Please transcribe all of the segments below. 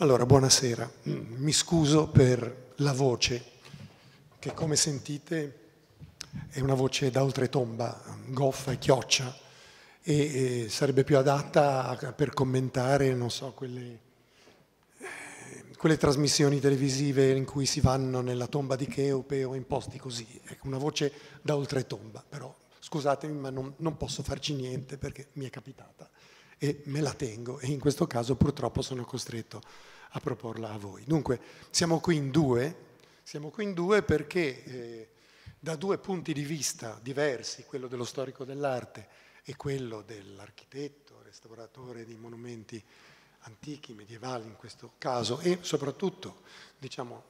Allora, buonasera. Mi scuso per la voce, che come sentite è una voce da oltretomba, goffa e chioccia, e, sarebbe più adatta per commentare, non so, quelle, quelle, trasmissioni televisive in cui si vanno nella tomba di Cheope o in posti così. Ecco, una voce da oltretomba, però scusatemi, ma non, non posso farci niente perché mi è capitata e me la tengo e in questo caso purtroppo sono costretto a proporla a voi. Dunque siamo qui in due, siamo qui in due perché eh, da due punti di vista diversi, quello dello storico dell'arte e quello dell'architetto, restauratore di monumenti antichi, medievali in questo caso, e soprattutto diciamo,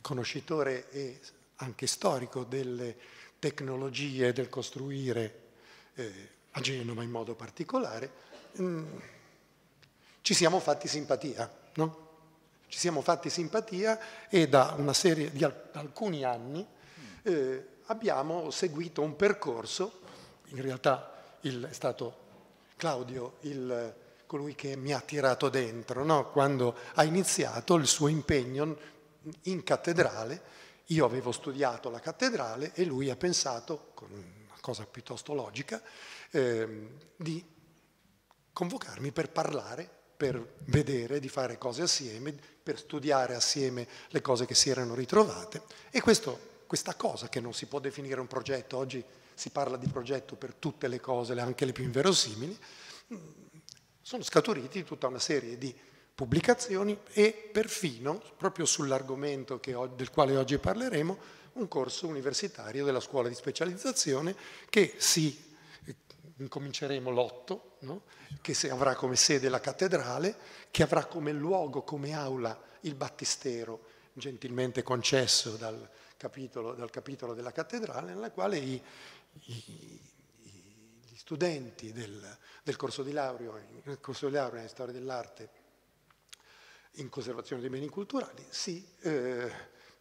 conoscitore e anche storico delle tecnologie del costruire eh, a Genova in modo particolare, Mm. ci siamo fatti simpatia, no? Ci siamo fatti simpatia e da una serie di alcuni anni mm. eh, abbiamo seguito un percorso, in realtà il, è stato Claudio il, colui che mi ha tirato dentro, no? quando ha iniziato il suo impegno in cattedrale, io avevo studiato la cattedrale e lui ha pensato, con una cosa piuttosto logica, eh, di convocarmi per parlare, per vedere, di fare cose assieme, per studiare assieme le cose che si erano ritrovate. E questo, questa cosa che non si può definire un progetto, oggi si parla di progetto per tutte le cose, anche le più inverosimili, mm, sono scaturiti tutta una serie di pubblicazioni e perfino, proprio sull'argomento del quale oggi parleremo, un corso universitario della scuola di specializzazione che si incominceremo l'otto, no? che avrà come sede la cattedrale, che avrà come luogo, come aula il battistero, gentilmente concesso dal capitolo, dal capitolo della cattedrale, nella quale i, i, gli studenti del, del corso di laurea in storia dell'arte in conservazione dei beni culturali si eh,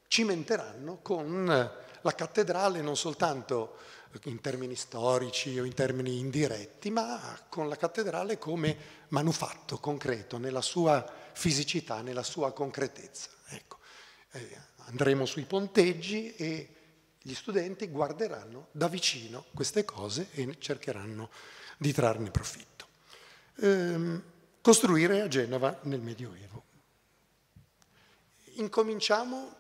cimenteranno con la cattedrale non soltanto eh, in termini storici o in termini indiretti, ma con la cattedrale come manufatto concreto, nella sua fisicità, nella sua concretezza. Ecco. Eh, andremo sui ponteggi e gli studenti guarderanno da vicino queste cose e cercheranno di trarne profitto. Ehm, costruire a Genova nel Medioevo. Incominciamo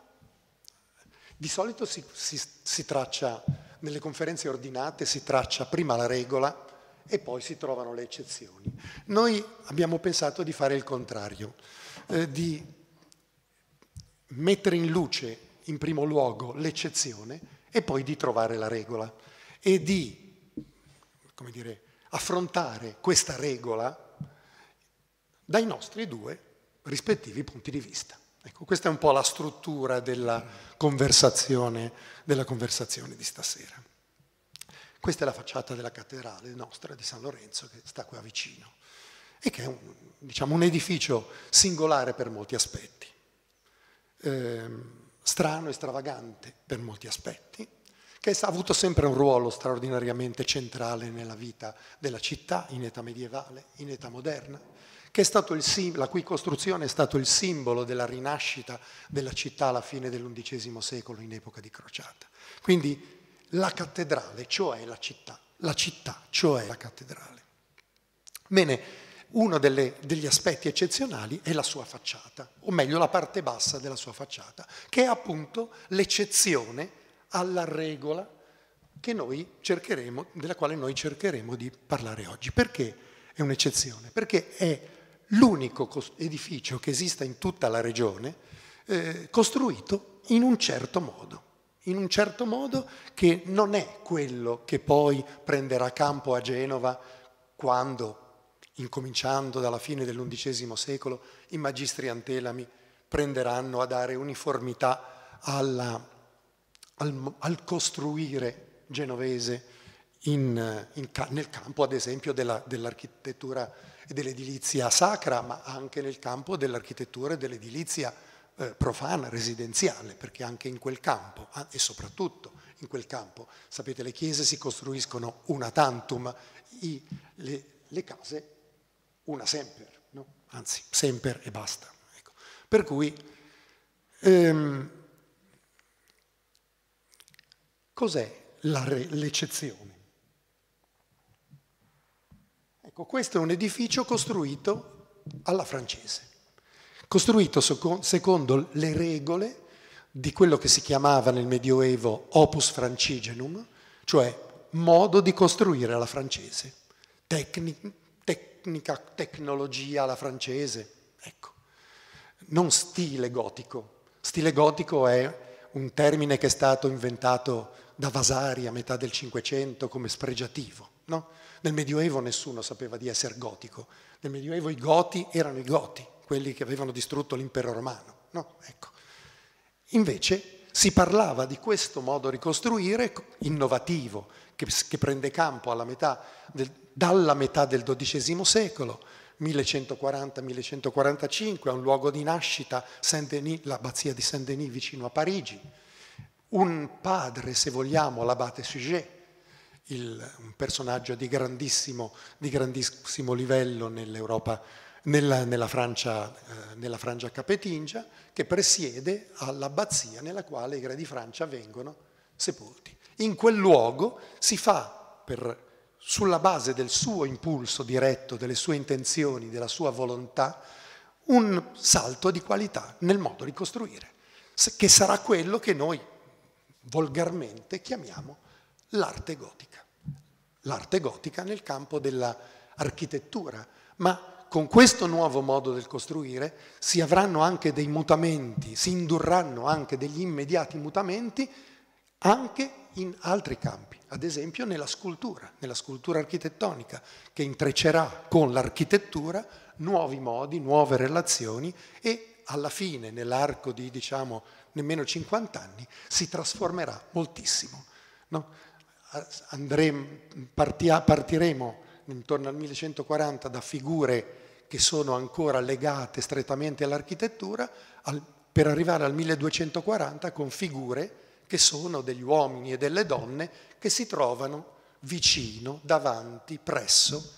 di solito si, si, si traccia, nelle conferenze ordinate, si traccia prima la regola e poi si trovano le eccezioni. Noi abbiamo pensato di fare il contrario, eh, di mettere in luce in primo luogo l'eccezione e poi di trovare la regola e di dire, affrontare questa regola dai nostri due rispettivi punti di vista. Ecco, questa è un po' la struttura della conversazione, della conversazione di stasera. Questa è la facciata della cattedrale nostra di San Lorenzo che sta qua vicino e che è un, diciamo, un edificio singolare per molti aspetti, eh, strano e stravagante per molti aspetti, che ha avuto sempre un ruolo straordinariamente centrale nella vita della città in età medievale, in età moderna sim, la cui costruzione è stato il simbolo della rinascita della città alla fine dell'undicesimo secolo in epoca di crociata. Quindi la cattedrale, cioè la città, la città, cioè la cattedrale. Bene, uno delle, degli aspetti eccezionali è la sua facciata, o meglio la parte bassa della sua facciata, che è appunto l'eccezione alla regola della quale noi cercheremo di parlare oggi. Perché è un'eccezione? Perché è l'unico edificio che esista in tutta la regione eh, costruito in un certo modo, in un certo modo che non è quello che poi prenderà campo a Genova quando, incominciando dalla fine dell'undicesimo secolo, i magistri antelami prenderanno a dare uniformità alla, al, al, costruire genovese in, in, nel campo, ad esempio, dell'architettura dell dell'edilizia sacra, ma anche nel campo dell'architettura e dell'edilizia eh, profana, residenziale, perché anche in quel campo, ah, e soprattutto in quel campo, sapete, le chiese si costruiscono una tantum, i, le, le, case una semper, no? anzi, semper e basta. Ecco. Per cui, ehm, cos'è l'eccezione? Ecco, questo è un edificio costruito alla francese, costruito secondo le regole di quello che si chiamava nel Medioevo opus francigenum, cioè modo di costruire alla francese, Tecni, tecnica, tecnologia alla francese, ecco. non stile gotico. Stile gotico è un termine che è stato inventato da Vasari a metà del Cinquecento come spregiativo. No? Nel Medioevo nessuno sapeva di essere gotico, nel Medioevo i goti erano i goti, quelli che avevano distrutto l'impero romano. No? Ecco. Invece si parlava di questo modo di costruire innovativo, che, che prende campo metà del, dalla metà del XII secolo, 1140-1145, a un luogo di nascita, l'abbazia di Saint-Denis vicino a Parigi. Un padre, se vogliamo, l'abate Suget, il, un personaggio di grandissimo, di grandissimo livello nell'Europa, nella, nella, Francia, eh, nella Francia capetingia, che presiede all'abbazia nella quale i re di Francia vengono sepolti. In quel luogo si fa, per, sulla base del suo impulso diretto, delle sue intenzioni, della sua volontà, un salto di qualità nel modo di costruire, che sarà quello che noi volgarmente chiamiamo l'arte gotica. L'arte gotica nel campo dell'architettura, ma con questo nuovo modo del costruire si avranno anche dei mutamenti, si indurranno anche degli immediati mutamenti anche in altri campi, ad esempio nella scultura, nella scultura architettonica, che intreccerà con l'architettura nuovi modi, nuove relazioni e alla fine, nell'arco di diciamo nemmeno 50 anni, si trasformerà moltissimo. No? andremo, partiremo intorno al 1140 da figure che sono ancora legate strettamente all'architettura al, per arrivare al 1240 con figure che sono degli uomini e delle donne che si trovano vicino, davanti, presso,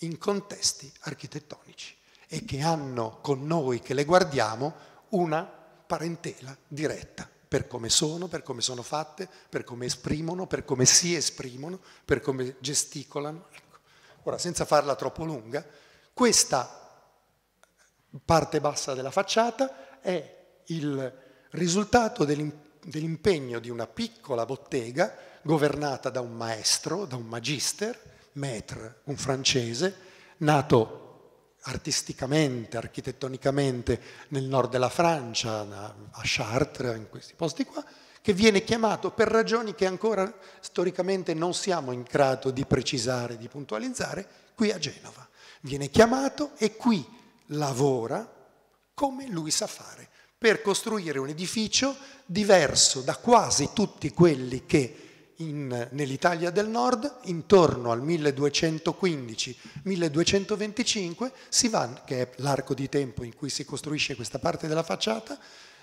in contesti architettonici e che hanno con noi che le guardiamo una parentela diretta per come sono, per come sono fatte, per come esprimono, per come si esprimono, per come gesticolano. Ecco. Ora, senza farla troppo lunga, questa parte bassa della facciata è il risultato dell'impegno di una piccola bottega governata da un maestro, da un magister, maître, un francese, nato artisticamente, architettonicamente nel nord della Francia, a Chartres, in questi posti qua, che viene chiamato per ragioni che ancora storicamente non siamo in grado di precisare, di puntualizzare, qui a Genova. Viene chiamato e qui lavora come lui sa fare, per costruire un edificio diverso da quasi tutti quelli che nell'Italia del Nord intorno al 1215-1225 si va, che è l'arco di tempo in cui si costruisce questa parte della facciata,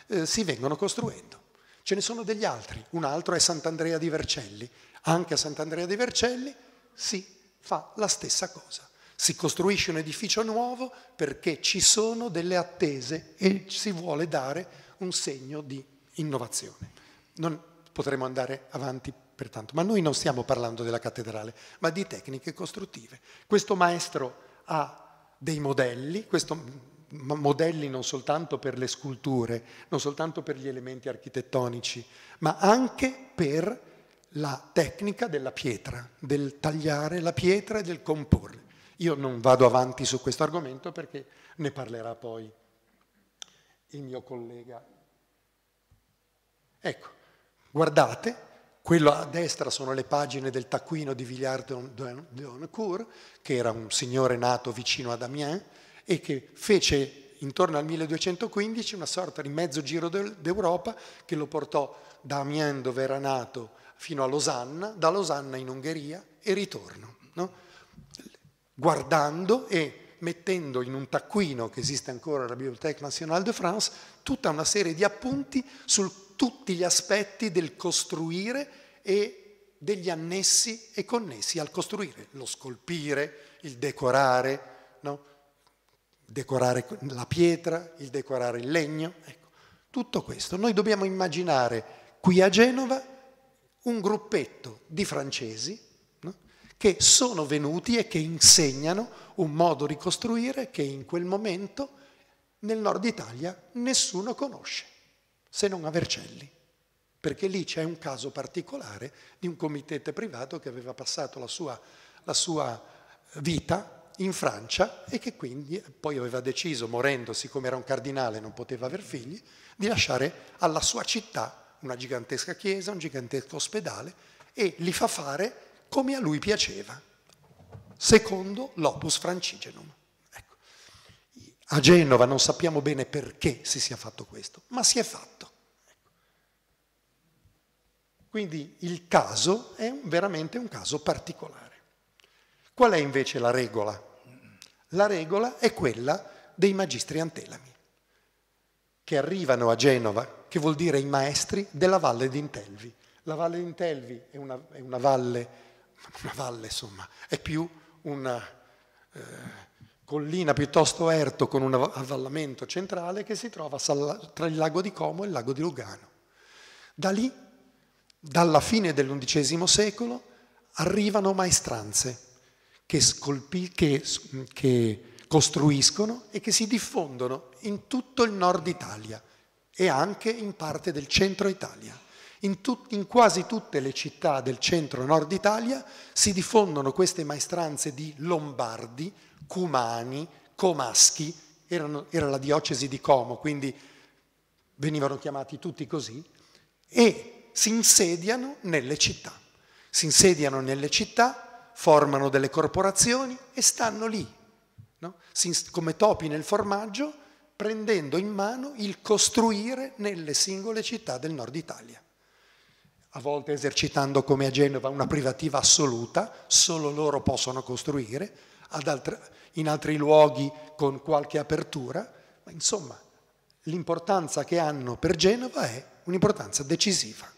eh, si vengono costruendo. Ce ne sono degli altri, un altro è Sant'Andrea di Vercelli, anche a Sant'Andrea di Vercelli si fa la stessa cosa. Si costruisce un edificio nuovo perché ci sono delle attese e si vuole dare un segno di innovazione. Non potremo andare avanti Pertanto, ma noi non stiamo parlando della cattedrale, ma di tecniche costruttive. Questo maestro ha dei modelli, questo, modelli non soltanto per le sculture, non soltanto per gli elementi architettonici, ma anche per la tecnica della pietra, del tagliare la pietra e del comporre. Io non vado avanti su questo argomento perché ne parlerà poi il mio collega. Ecco, guardate quello a destra sono le pagine del taccuino di Villard de Honcourt, che era un signore nato vicino ad Amiens e che fece intorno al 1215 una sorta di mezzo giro d'Europa che lo portò da Amiens dove era nato fino a Losanna, da Losanna in Ungheria e ritorno, no? guardando e mettendo in un taccuino che esiste ancora alla Bibliothèque Nationale de France tutta una serie di appunti sul tutti gli aspetti del costruire e degli annessi e connessi al costruire, lo scolpire, il decorare, no? decorare la pietra, il decorare il legno, ecco. tutto questo. Noi dobbiamo immaginare qui a Genova un gruppetto di francesi no? che sono venuti e che insegnano un modo di costruire che in quel momento nel nord Italia nessuno conosce se non a Vercelli, perché lì c'è un caso particolare di un committente privato che aveva passato la sua, la sua eh, vita in Francia e che quindi poi aveva deciso, morendo, siccome era un cardinale e non poteva aver figli, di lasciare alla sua città una gigantesca chiesa, un gigantesco ospedale e li fa fare come a lui piaceva, secondo l'opus francigenum a Genova, non sappiamo bene perché si sia fatto questo, ma si è fatto. Quindi il caso è veramente un caso particolare. Qual è invece la regola? La regola è quella dei magistri antelami, che arrivano a Genova, che vuol dire i maestri della Valle d'Intelvi. La Valle d'Intelvi è una, è una valle, una valle insomma, è più una... Eh, collina piuttosto erto con un avvallamento centrale che si trova tra il lago di Como e il lago di Lugano. Da lì, dalla fine dell'undicesimo secolo, arrivano maestranze che, scolpi, che, che costruiscono e che si diffondono in tutto il nord Italia e anche in parte del centro Italia. In, tut, in quasi tutte le città del centro-nord Italia si diffondono queste maestranze di Lombardi, Cumani, Comaschi, erano, era la diocesi di Como, quindi venivano chiamati tutti così, e si insediano nelle città. Si insediano nelle città, formano delle corporazioni e stanno lì, no? si, come topi nel formaggio, prendendo in mano il costruire nelle singole città del nord Italia a volte esercitando come a Genova una privativa assoluta, solo loro possono costruire, altre, in altri luoghi con qualche apertura, ma insomma l'importanza che hanno per Genova è un'importanza decisiva,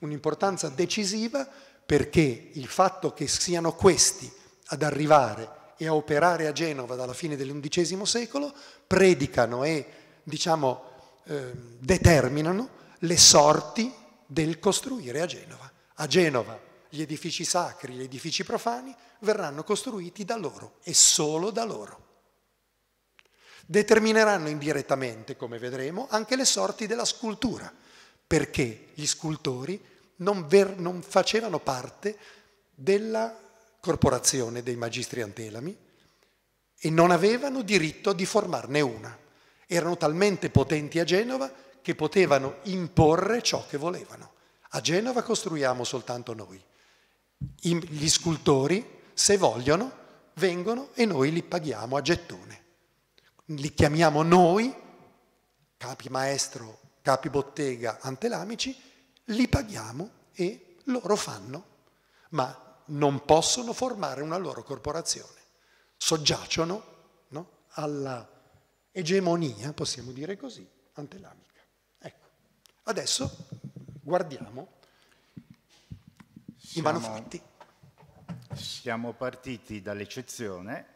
un'importanza decisiva perché il fatto che siano questi ad arrivare e a operare a Genova dalla fine dell'undicesimo secolo predicano e diciamo, eh, determinano le sorti del costruire a Genova. A Genova gli edifici sacri, gli edifici profani verranno costruiti da loro e solo da loro. Determineranno indirettamente, come vedremo, anche le sorti della scultura, perché gli scultori non, ver- non facevano parte della corporazione dei magistri antelami e non avevano diritto di formarne una. Erano talmente potenti a Genova che potevano imporre ciò che volevano. A Genova costruiamo soltanto noi. Gli scultori, se vogliono, vengono e noi li paghiamo a gettone. Li chiamiamo noi, capi maestro, capi bottega, antelamici, li paghiamo e loro fanno, ma non possono formare una loro corporazione. Soggiacciono no, alla egemonia, possiamo dire così, antelamici. Adesso guardiamo siamo, i manufatti. Siamo partiti dall'eccezione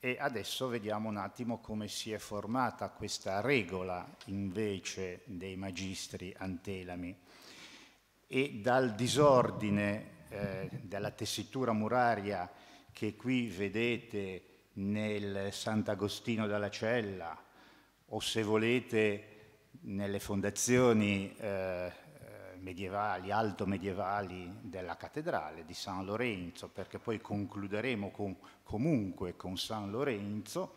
e adesso vediamo un attimo come si è formata questa regola invece dei magistri antelami e dal disordine eh, della tessitura muraria che qui vedete nel Sant'Agostino della Cella o se volete nelle fondazioni eh, eh, medievali, alto medievali della cattedrale di San Lorenzo, perché poi concluderemo con, comunque con San Lorenzo,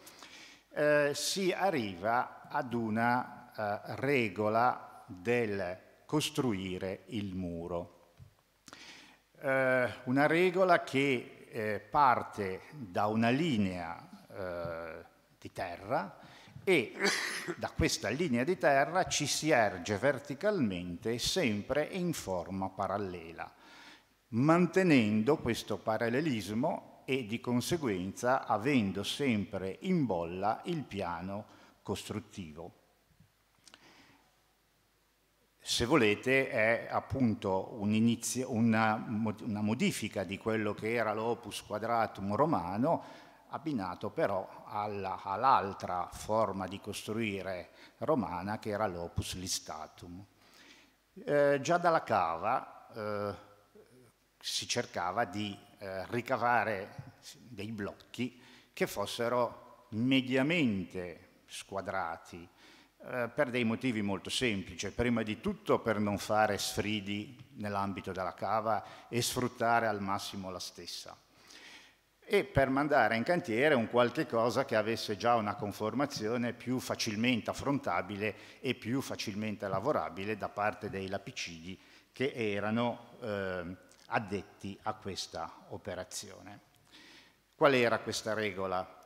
eh, si arriva ad una eh, regola del costruire il muro. Eh, una regola che eh, parte da una linea di terra, e da questa linea di terra ci si erge verticalmente sempre in forma parallela, mantenendo questo parallelismo e di conseguenza avendo sempre in bolla il piano costruttivo. Se volete è appunto un inizio, una, una modifica di quello che era l'opus quadratum romano, abbinato però all'altra forma di costruire romana che era l'opus listatum. Eh, già dalla cava eh, si cercava di eh, ricavare dei blocchi che fossero mediamente squadrati eh, per dei motivi molto semplici, prima di tutto per non fare sfridi nell'ambito della cava e sfruttare al massimo la stessa e per mandare in cantiere un qualche cosa che avesse già una conformazione più facilmente affrontabile e più facilmente lavorabile da parte dei lapicidi che erano eh, addetti a questa operazione. Qual era questa regola?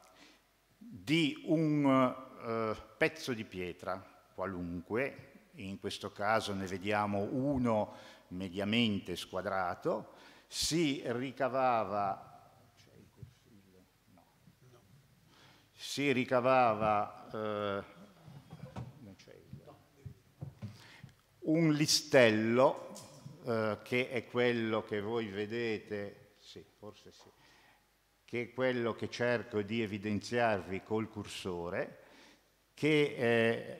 Di un eh, pezzo di pietra qualunque, in questo caso ne vediamo uno mediamente squadrato, si ricavava si ricavava eh, un listello eh, che è quello che voi vedete, sì, forse sì, che è quello che cerco di evidenziarvi col cursore, che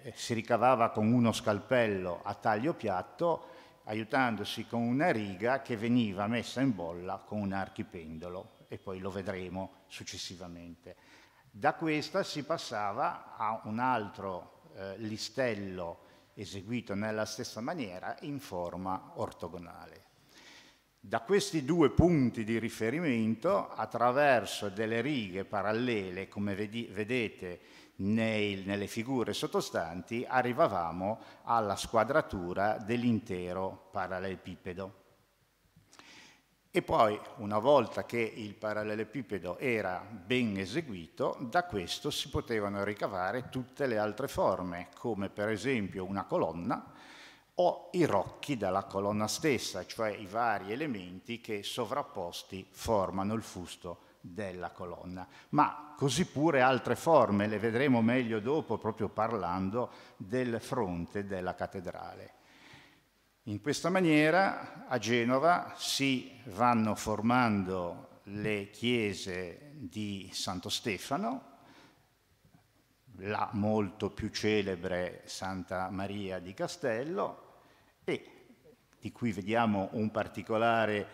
eh, si ricavava con uno scalpello a taglio piatto, aiutandosi con una riga che veniva messa in bolla con un archipendolo, e poi lo vedremo successivamente. Da questa si passava a un altro eh, listello eseguito nella stessa maniera in forma ortogonale. Da questi due punti di riferimento, attraverso delle righe parallele, come vedi, vedete nei, nelle figure sottostanti, arrivavamo alla squadratura dell'intero parallelepipedo e poi una volta che il parallelepipedo era ben eseguito, da questo si potevano ricavare tutte le altre forme, come per esempio una colonna o i rocchi dalla colonna stessa, cioè i vari elementi che sovrapposti formano il fusto della colonna, ma così pure altre forme, le vedremo meglio dopo proprio parlando del fronte della cattedrale. In questa maniera a Genova si vanno formando le chiese di Santo Stefano, la molto più celebre Santa Maria di Castello e di cui vediamo un particolare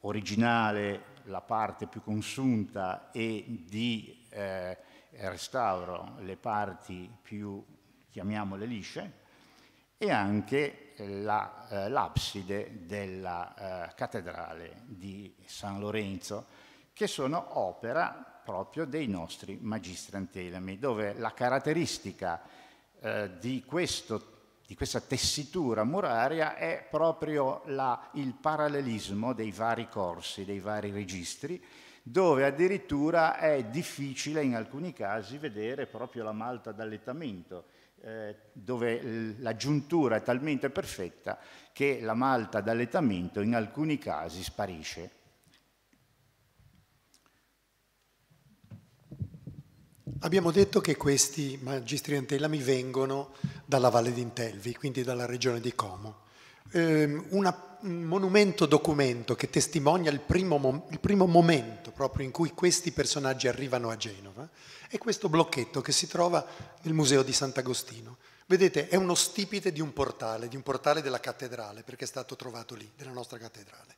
originale, la parte più consunta e di eh, restauro le parti più, chiamiamole, lisce, e anche eh, l'abside la, della eh, cattedrale di San Lorenzo, che sono opera proprio dei nostri magistri antelami, dove la caratteristica eh, di, questo, di, questa tessitura muraria è proprio la, il parallelismo dei vari corsi, dei vari registri, dove addirittura è difficile in alcuni casi vedere proprio la malta d'allettamento eh, dove la giuntura è talmente perfetta che la malta d'alletamento in alcuni casi sparisce. Abbiamo detto che questi magistri antelami vengono dalla Valle d'Intelvi, quindi dalla regione di Como eh, una, un monumento documento che testimonia il primo, il primo momento proprio in cui questi personaggi arrivano a Genova è questo blocchetto che si trova nel museo di Sant'Agostino. Vedete, è uno stipite di un portale, di un portale della cattedrale, perché è stato trovato lì, della nostra cattedrale.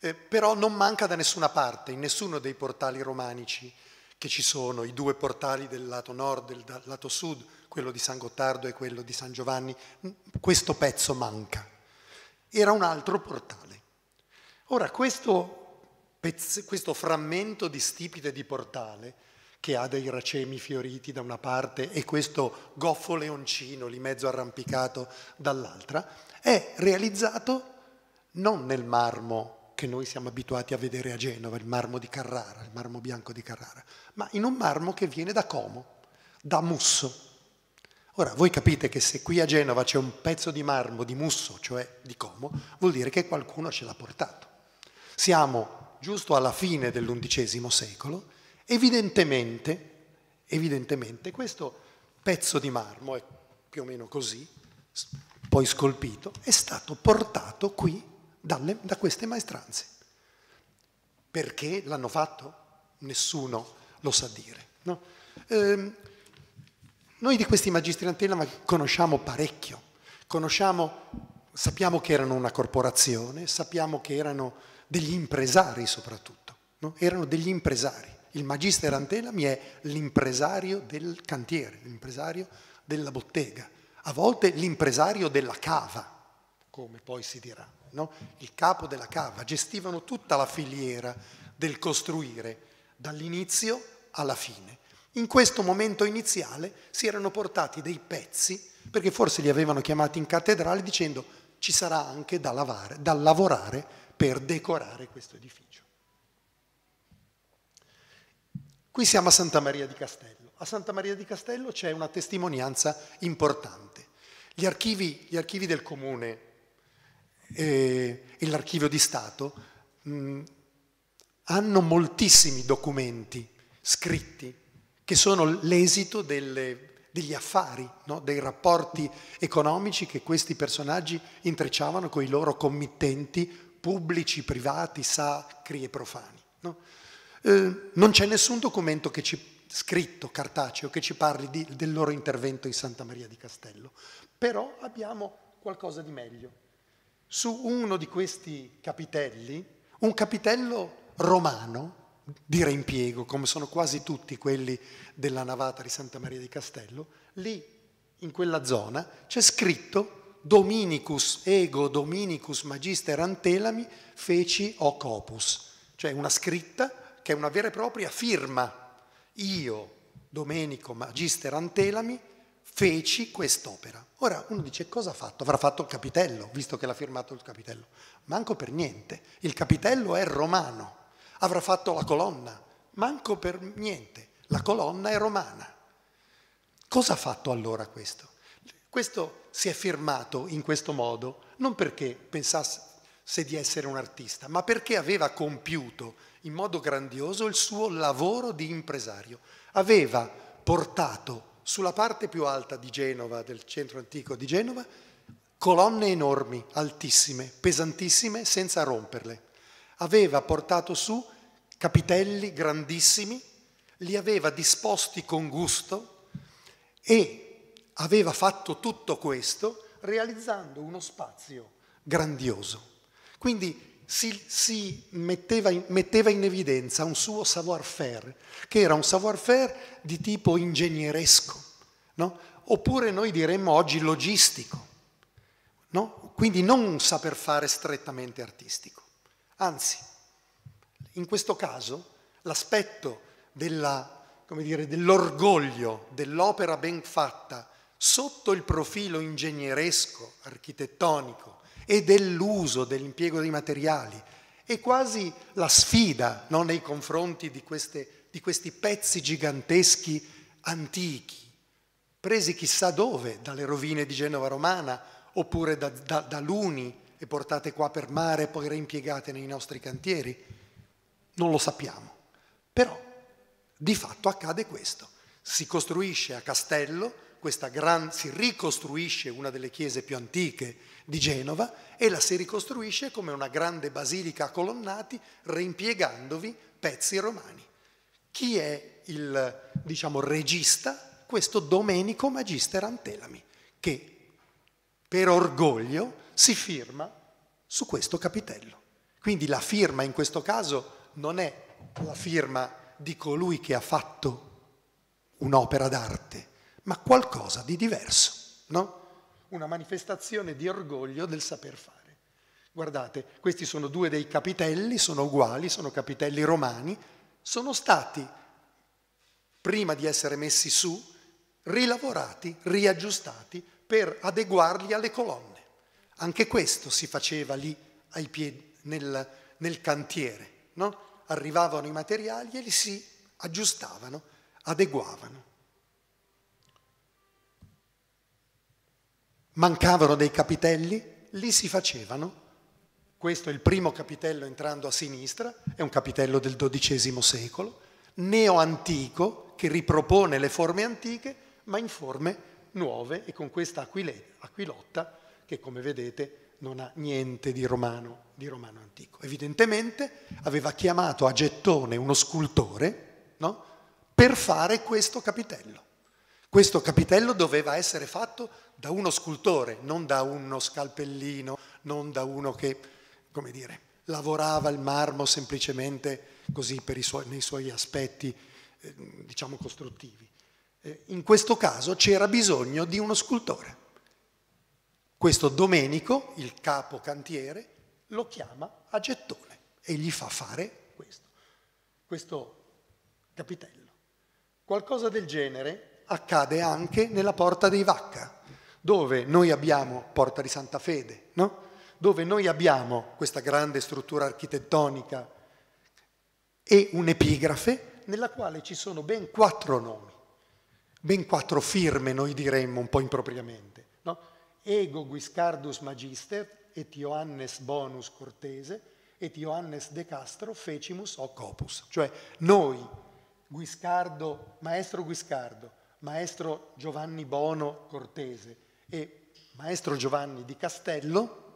Eh, però non manca da nessuna parte, in nessuno dei portali romanici che ci sono, i due portali del lato nord e del lato sud, quello di San Gottardo e quello di San Giovanni, questo pezzo manca era un altro portale. Ora, questo, pezzo, questo frammento di stipite di portale, che ha dei racemi fioriti da una parte e questo goffo leoncino lì mezzo arrampicato dall'altra, è realizzato non nel marmo che noi siamo abituati a vedere a Genova, il marmo di Carrara, il marmo bianco di Carrara, ma in un marmo che viene da Como, da Musso, Ora, voi capite che se qui a Genova c'è un pezzo di marmo di Musso, cioè di Como, vuol dire che qualcuno ce l'ha portato. Siamo giusto alla fine dell'undicesimo secolo, evidentemente, evidentemente questo pezzo di marmo, è più o meno così, poi scolpito, è stato portato qui dalle, da queste maestranze. Perché l'hanno fatto? Nessuno lo sa dire. No? Ehm, noi di questi magistri magistrantella conosciamo parecchio, conosciamo, sappiamo che erano una corporazione, sappiamo che erano degli impresari soprattutto, no? erano degli impresari. Il magister Antelami è l'impresario del cantiere, l'impresario della bottega, a volte l'impresario della cava, come poi si dirà, no? il capo della cava. Gestivano tutta la filiera del costruire, dall'inizio alla fine. In questo momento iniziale si erano portati dei pezzi, perché forse li avevano chiamati in cattedrale dicendo ci sarà anche da, lavare, da lavorare per decorare questo edificio. Qui siamo a Santa Maria di Castello. A Santa Maria di Castello c'è una testimonianza importante. Gli archivi, gli archivi del comune eh, e l'archivio di Stato mh, mm, hanno moltissimi documenti scritti che sono l'esito delle, degli affari, no? dei rapporti economici che questi personaggi intrecciavano con i loro committenti pubblici, privati, sacri e profani. No? Eh, non c'è nessun documento che ci, scritto, cartaceo, che ci parli di, del loro intervento in Santa Maria di Castello, però abbiamo qualcosa di meglio. Su uno di questi capitelli, un capitello romano, dire impiego, come sono quasi tutti quelli della navata di Santa Maria di Castello, lì in quella zona c'è scritto Dominicus ego Dominicus magister antelami feci hoc opus, cioè una scritta che è una vera e propria firma. Io, Domenico magister antelami, feci quest'opera. Ora uno dice cosa ha fatto? Avrà fatto il capitello, visto che l'ha firmato il capitello. Manco per niente. Il capitello è romano avrà fatto la colonna, manco per niente, la colonna è romana. Cosa ha fatto allora questo? Questo si è firmato in questo modo non perché pensasse di essere un artista, ma perché aveva compiuto in modo grandioso il suo lavoro di impresario. Aveva portato sulla parte più alta di Genova, del centro antico di Genova, colonne enormi, altissime, pesantissime, senza romperle aveva portato su capitelli grandissimi, li aveva disposti con gusto e aveva fatto tutto questo realizzando uno spazio grandioso. Quindi si, si metteva, in, metteva, in, evidenza un suo savoir-faire, che era un savoir-faire di tipo ingegneresco, no? oppure noi diremmo oggi logistico, no? quindi non un saper fare strettamente artistico. Anzi, in questo caso l'aspetto dell'orgoglio dell'opera ben fatta sotto il profilo ingegneresco, architettonico e dell'uso, dell'impiego dei materiali è quasi la sfida no, nei confronti di, queste, di questi pezzi giganteschi antichi, presi chissà dove, dalle rovine di Genova romana oppure da, da, da Luni e portate qua per mare e poi reimpiegate nei nostri cantieri? Non lo sappiamo. Però di fatto accade questo. Si costruisce a Castello, questa gran, si ricostruisce una delle chiese più antiche di Genova e la si ricostruisce come una grande basilica a colonnati, reimpiegandovi pezzi romani. Chi è il diciamo, regista? Questo Domenico Magister Antelami, che per orgoglio si firma su questo capitello. Quindi la firma in questo caso non è la firma di colui che ha fatto un'opera d'arte, ma qualcosa di diverso, no? una manifestazione di orgoglio del saper fare. Guardate, questi sono due dei capitelli, sono uguali, sono capitelli romani, sono stati, prima di essere messi su, rilavorati, riaggiustati per adeguarli alle colonne. Anche questo si faceva lì piedi, nel, nel, cantiere. No? Arrivavano i materiali e li si aggiustavano, adeguavano. Mancavano dei capitelli, li si facevano. Questo è il primo capitello entrando a sinistra, è un capitello del XII secolo, neoantico, che ripropone le forme antiche, ma in forme nuove e con questa aquilotta che come vedete non ha niente di romano, di romano antico. Evidentemente aveva chiamato a gettone uno scultore no? per fare questo capitello. Questo capitello doveva essere fatto da uno scultore, non da uno scalpellino, non da uno che, come dire, lavorava il marmo semplicemente così suoi, nei suoi aspetti, eh, diciamo, costruttivi. Eh, in questo caso c'era bisogno di uno scultore. Questo Domenico, il capo cantiere, lo chiama a gettone e gli fa fare questo, questo capitello. Qualcosa del genere accade anche nella Porta dei Vacca, dove noi abbiamo Porta di Santa Fede, no? dove noi abbiamo questa grande struttura architettonica e un'epigrafe nella quale ci sono ben quattro nomi, ben quattro firme, noi diremmo un po' impropriamente Ego Guiscardus Magister et Johannes Bonus Cortese et Johannes De Castro fecimus hoc opus. Cioè noi, Guiscardo, maestro Guiscardo, maestro Giovanni Bono Cortese e maestro Giovanni di Castello,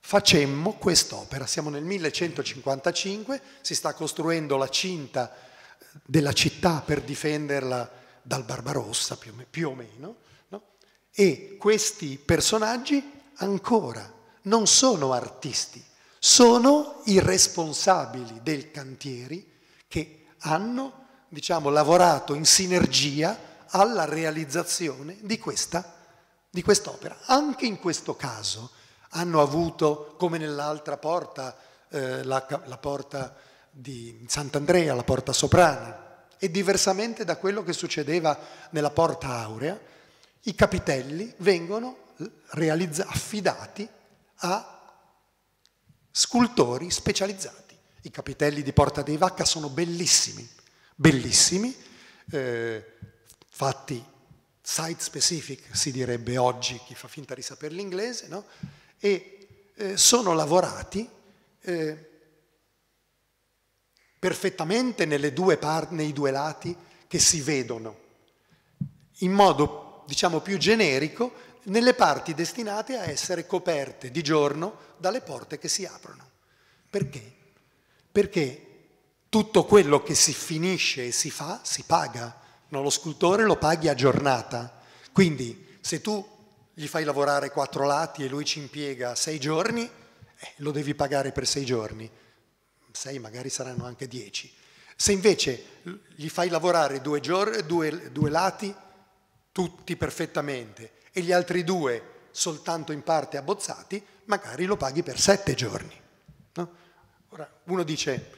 facemmo quest'opera. Siamo nel 1155, si sta costruendo la cinta della città per difenderla dal Barbarossa, più o meno e questi personaggi ancora non sono artisti, sono i responsabili del cantieri che hanno diciamo, lavorato in sinergia alla realizzazione di, questa, di quest'opera. Anche in questo caso hanno avuto, come nell'altra porta, eh, la, la porta di Sant'Andrea, la porta soprana, e diversamente da quello che succedeva nella porta aurea, i capitelli vengono affidati a scultori specializzati. I capitelli di Porta dei Vacca sono bellissimi, bellissimi, eh, fatti site specific, si direbbe oggi, chi fa finta di sapere l'inglese, no? e eh, sono lavorati eh, perfettamente due nei due lati che si vedono, in modo diciamo più generico, nelle parti destinate a essere coperte di giorno dalle porte che si aprono. Perché? Perché tutto quello che si finisce e si fa si paga, no, lo scultore lo paghi a giornata. Quindi se tu gli fai lavorare quattro lati e lui ci impiega sei giorni, eh, lo devi pagare per sei giorni, sei magari saranno anche dieci. Se invece gli fai lavorare due, due, due lati tutti perfettamente e gli altri due soltanto in parte abbozzati, magari lo paghi per sette giorni. No? Ora, uno dice,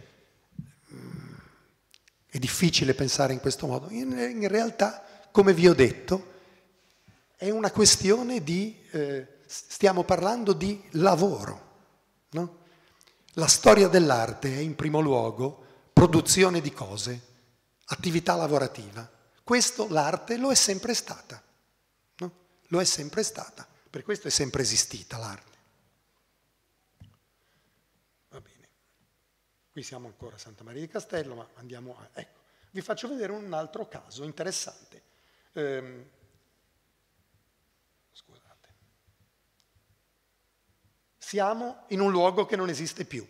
mm, è difficile pensare in questo modo, in, in realtà, come vi ho detto, è una questione di, eh, stiamo parlando di lavoro. No? La storia dell'arte è in primo luogo produzione di cose, attività lavorativa. Questo l'arte lo è sempre stata, no? lo è sempre stata, per questo è sempre esistita l'arte. Va bene, qui siamo ancora a Santa Maria di Castello, ma andiamo a... Ecco, vi faccio vedere un altro caso interessante. Ehm, scusate. Siamo in un luogo che non esiste più,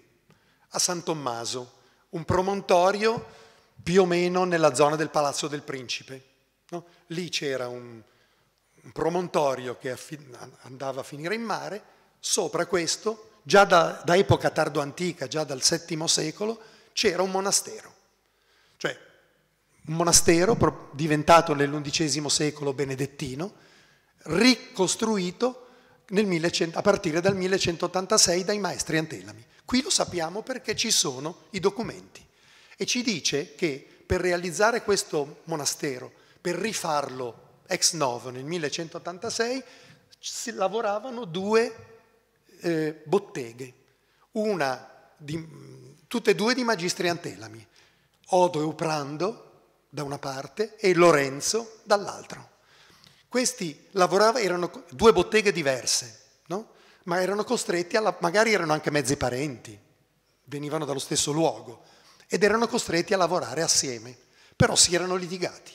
a San Tommaso, un promontorio più o meno nella zona del Palazzo del Principe. No? Lì c'era un, un promontorio che andava a finire in mare, sopra questo, già da, da epoca tardoantica, già dal VII secolo, c'era un monastero. Cioè, un monastero diventato nell'undicesimo secolo benedettino, ricostruito nel, a partire dal 1186 dai maestri antelami. Qui lo sappiamo perché ci sono i documenti e ci dice che per realizzare questo monastero, per rifarlo ex novo nel 1186, si lavoravano due eh, botteghe, di, mm, tutte e due di magistri antelami, Odo Euprando da una parte e Lorenzo dall'altra. Questi lavoravano, erano due botteghe diverse, no? ma erano costretti, alla, magari erano anche mezzi parenti, venivano dallo stesso luogo, ed erano costretti a lavorare assieme, però si erano litigati.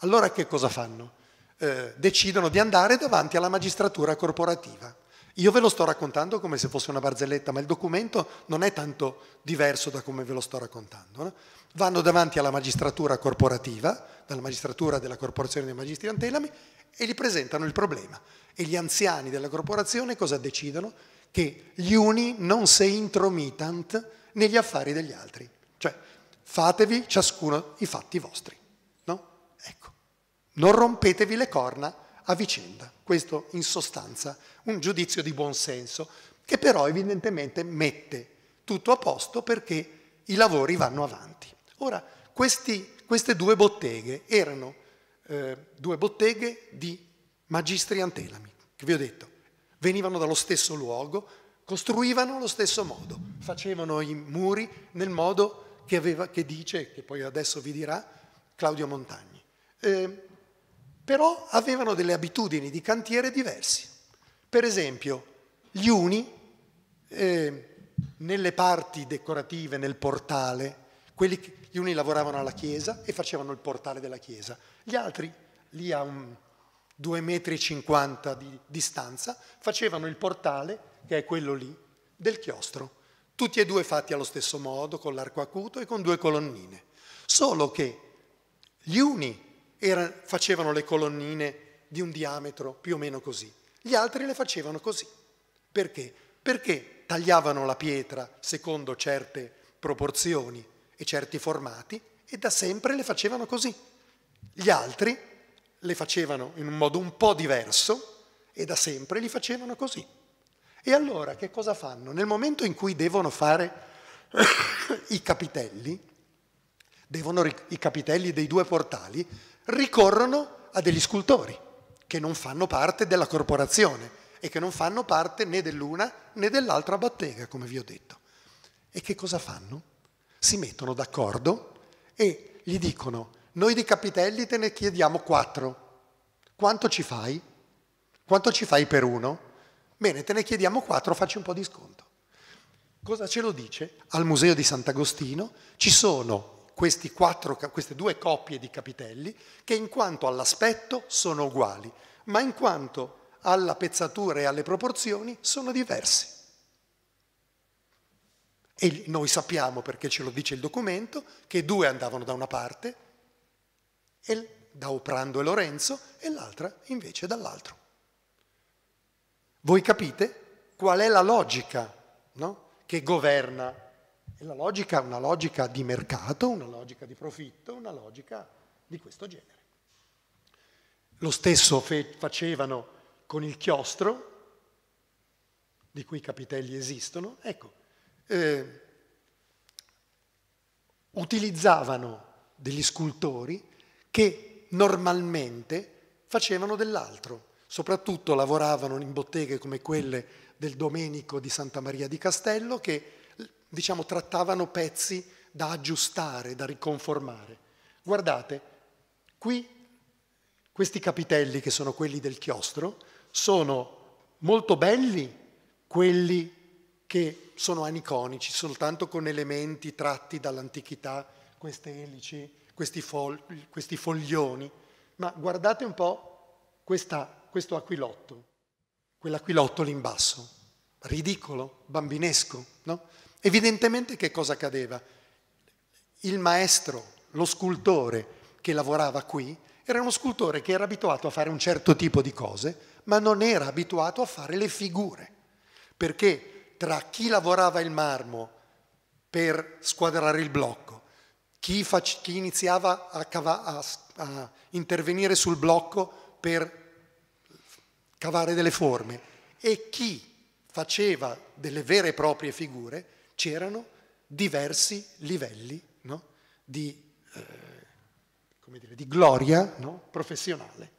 Allora che cosa fanno? Eh, decidono di andare davanti alla magistratura corporativa. Io ve lo sto raccontando come se fosse una barzelletta, ma il documento non è tanto diverso da come ve lo sto raccontando. No? Vanno davanti alla magistratura corporativa, dalla magistratura della Corporazione dei Magistri Antelami, e gli presentano il problema. E gli anziani della corporazione cosa decidono? Che gli uni non se intromitant negli affari degli altri. Cioè, fatevi ciascuno i fatti vostri, no? Ecco, non rompetevi le corna a vicenda. Questo in sostanza un giudizio di buonsenso che però evidentemente mette tutto a posto perché i lavori vanno avanti. Ora, questi, queste due botteghe erano eh, due botteghe di magistri antelami, che vi ho detto, venivano dallo stesso luogo, costruivano allo stesso modo, facevano i muri nel modo che, aveva, che dice, che poi adesso vi dirà, Claudio Montagni. Eh, però avevano delle abitudini di cantiere diverse. Per esempio, gli uni, eh, nelle parti decorative, nel portale, quelli, gli uni lavoravano alla chiesa e facevano il portale della chiesa, gli altri, lì a 2,50 metri di distanza, facevano il portale, che è quello lì, del chiostro tutti e due fatti allo stesso modo, con l'arco acuto e con due colonnine, solo che gli uni era, facevano le colonnine di un diametro più o meno così, gli altri le facevano così. Perché? Perché tagliavano la pietra secondo certe proporzioni e certi formati e da sempre le facevano così. Gli altri le facevano in un modo un po' diverso e da sempre li facevano così. E allora che cosa fanno? Nel momento in cui devono fare i capitelli, devono, i capitelli dei due portali, ricorrono a degli scultori che non fanno parte della corporazione e che non fanno parte né dell'una né dell'altra bottega, come vi ho detto. E che cosa fanno? Si mettono d'accordo e gli dicono, noi di capitelli te ne chiediamo quattro, quanto ci fai? Quanto ci fai per uno? Bene, te ne chiediamo quattro, facci un po' di sconto. Cosa ce lo dice? Al Museo di Sant'Agostino ci sono quattro, queste due coppie di capitelli che in quanto all'aspetto sono uguali, ma in quanto alla pezzatura e alle proporzioni sono diversi. E noi sappiamo, perché ce lo dice il documento, che due andavano da una parte, da Oprando e Lorenzo, e l'altra invece dall'altro. Voi capite qual è la logica no? che governa? E la logica è una logica di mercato, una logica di profitto, una logica di questo genere. Lo stesso fe- facevano con il chiostro, di cui i capitelli esistono. Ecco, eh, utilizzavano degli scultori che normalmente facevano dell'altro. Soprattutto lavoravano in botteghe come quelle del Domenico di Santa Maria di Castello che diciamo, trattavano pezzi da aggiustare, da riconformare. Guardate, qui questi capitelli che sono quelli del chiostro sono molto belli quelli che sono aniconici, soltanto con elementi tratti dall'antichità, queste elici, questi, fol questi foglioni. Ma guardate un po' questa questo aquilotto, quell'aquilotto lì in basso. Ridicolo, bambinesco, no? Evidentemente che cosa accadeva? Il maestro, lo scultore che lavorava qui, era uno scultore che era abituato a fare un certo tipo di cose, ma non era abituato a fare le figure. Perché tra chi lavorava il marmo per squadrare il blocco, chi, iniziava a, a, a intervenire sul blocco per cavare delle forme e chi faceva delle vere e proprie figure c'erano diversi livelli no? di, eh, dire, di, gloria no? professionale.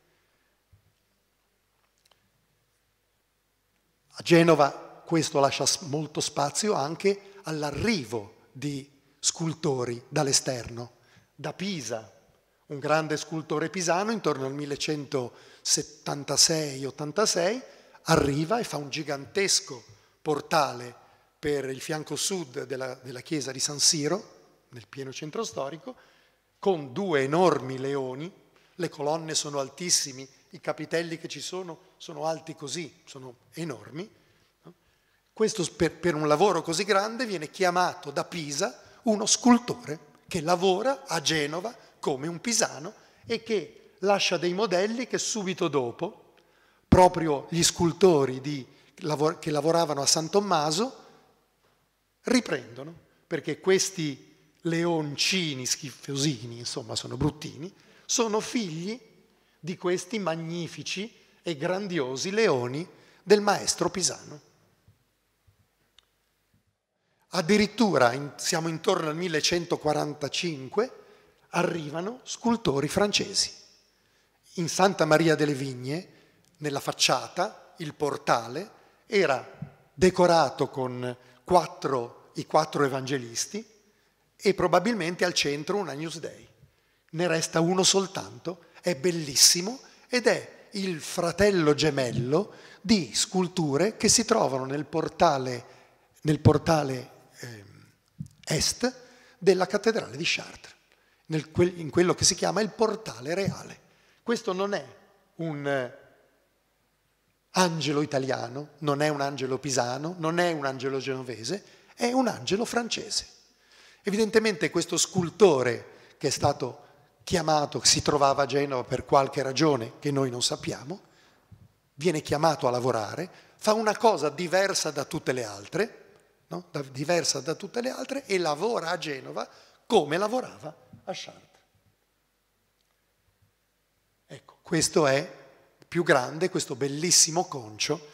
A Genova questo lascia molto spazio anche all'arrivo di scultori dall'esterno. Da Pisa, un grande scultore pisano intorno al 1100 76-86, arriva e fa un gigantesco portale per il fianco sud della, della chiesa di San Siro, nel pieno centro storico, con due enormi leoni, le colonne sono altissime, i capitelli che ci sono sono alti così, sono enormi. Questo per, per un lavoro così grande viene chiamato da Pisa uno scultore che lavora a Genova come un pisano e che lascia dei modelli che subito dopo, proprio gli scultori di, che lavoravano a San Tommaso, riprendono, perché questi leoncini schifosini, insomma sono bruttini, sono figli di questi magnifici e grandiosi leoni del maestro Pisano. Addirittura siamo intorno al 1145, arrivano scultori francesi. In Santa Maria delle Vigne, nella facciata, il portale era decorato con quattro, i quattro evangelisti e probabilmente al centro un Agnus Dei. Ne resta uno soltanto, è bellissimo ed è il fratello gemello di sculture che si trovano nel portale, nel portale eh, est della cattedrale di Chartres, quel, in quello che si chiama il portale reale. Questo non è un eh, angelo italiano, non è un angelo pisano, non è un angelo genovese, è un angelo francese. Evidentemente questo scultore che è stato chiamato, si trovava a Genova per qualche ragione che noi non sappiamo, viene chiamato a lavorare, fa una cosa diversa da tutte le altre, no? diversa da tutte le altre e lavora a Genova come lavorava a Chartres. Questo è più grande, questo bellissimo concio